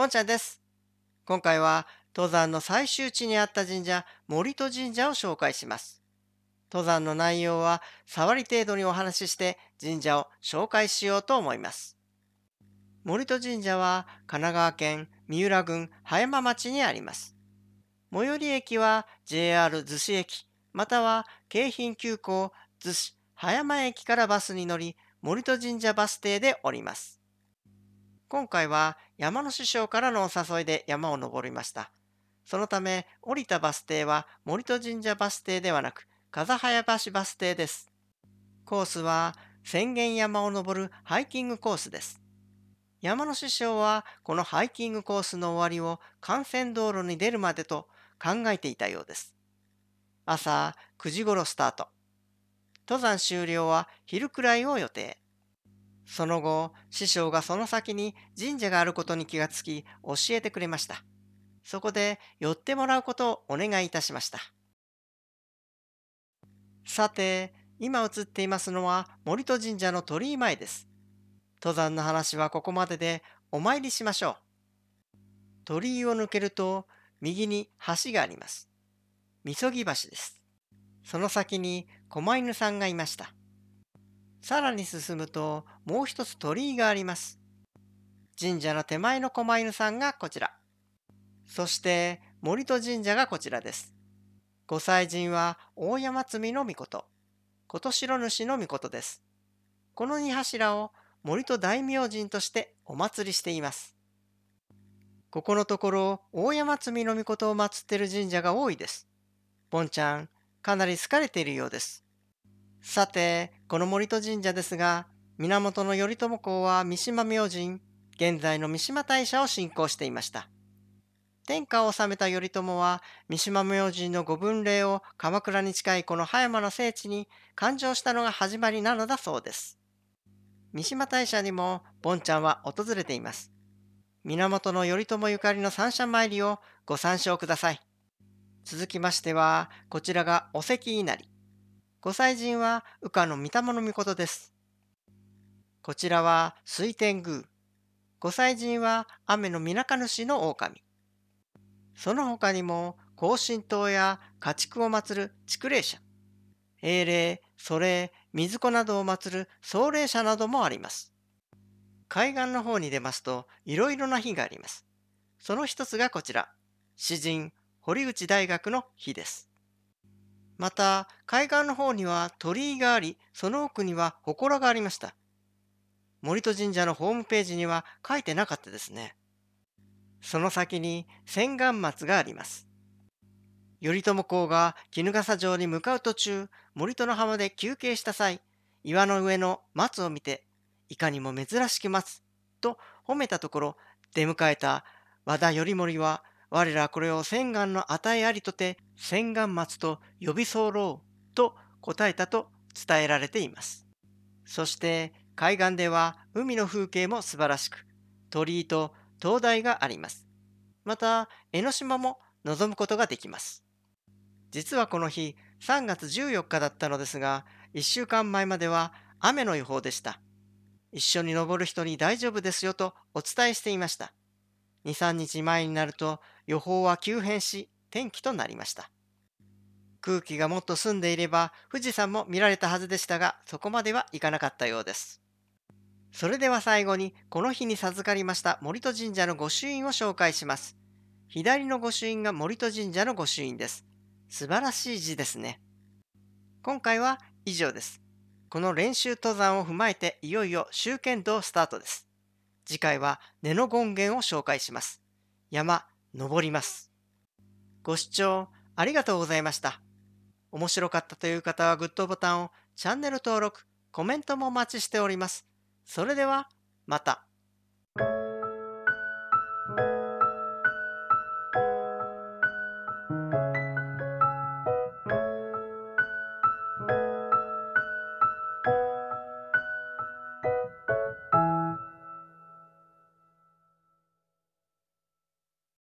ぽんちゃんです。今回は登山の最終地にあった神社、森戸神社を紹介します。登山の内容は触り程度にお話しして神社を紹介しようと思います。森戸神社は神奈川県三浦郡葉山町にあります。最寄り駅は JR 逗子駅、または京浜急行逗子葉山駅からバスに乗り、森戸神社バス停で降ります。今回は山の師匠からのお誘いで山を登りました。そのため降りたバス停は森戸神社バス停ではなく風早橋バス停です。コースは浅間山を登るハイキングコースです。山の師匠はこのハイキングコースの終わりを幹線道路に出るまでと考えていたようです。朝9時頃スタート。登山終了は昼くらいを予定。その後、師匠がその先に神社があることに気がつき、教えてくれました。そこで寄ってもらうことをお願いいたしました。さて、今映っていますのは森戸神社の鳥居前です。登山の話はここまででお参りしましょう。鳥居を抜けると右に橋があります。みそぎ橋です。その先に狛犬さんがいました。さらに進むともう一つ鳥居があります。神社の手前の狛犬さんがこちら。そして森戸神社がこちらです。御祭神は大山積みの御事、琴城主の御事です。この2柱を森戸大明神としてお祭りしています。ここのところ大山積みの御事を祀ってる神社が多いです。ぼんちゃん、かなり好かれているようです。さて、この森戸神社ですが、源頼朝公は三島明神、現在の三島大社を信仰していました。天下を治めた頼朝は三島明神の御分霊を鎌倉に近いこの葉山の聖地に誕生したのが始まりなのだそうです。三島大社にもボンちゃんは訪れています。源頼朝ゆかりの三社参りをご参照ください。続きましてはこちらがお関稲荷。ご祭神は羽化の御霊の御事です。こちらは水天宮。ご祭神は雨の皆か主の狼。その他にも、高神島や家畜を祀る畜霊者、英霊、祖霊、水子などを祀る僧霊者などもあります。海岸の方に出ますと、いろいろな日があります。その一つがこちら、詩人、堀内大学の日です。また、海岸の方には鳥居があり、その奥には祠がありました。森戸神社のホームページには書いてなかったですね。その先に千貫松があります。頼朝公が衣笠城に向かう途中、森戸の浜で休憩した際、岩の上の松を見て、いかにも珍しき松と褒めたところ、出迎えた和田頼盛は我らこれを千願の値ありとて、千願末と呼び候ろうと答えたと伝えられています。そして海岸では海の風景も素晴らしく、鳥居と灯台があります。また江ノ島も望むことができます。実はこの日3月14日だったのですが、1週間前までは雨の予報でした。一緒に登る人に大丈夫ですよとお伝えしていました。2、3日前になると予報は急変し、天気となりました。空気がもっと澄んでいれば富士山も見られたはずでしたが、そこまではいかなかったようです。それでは最後に、この日に授かりました森戸神社の御朱印を紹介します。左の御朱印が森戸神社の御朱印です。素晴らしい字ですね。今回は以上です。この練習登山を踏まえて、いよいよ周剣道スタートです。次回は根の権現を紹介します。山、登ります。ご視聴ありがとうございました。面白かったという方はグッドボタンを、チャンネル登録、コメントもお待ちしております。それでは、また。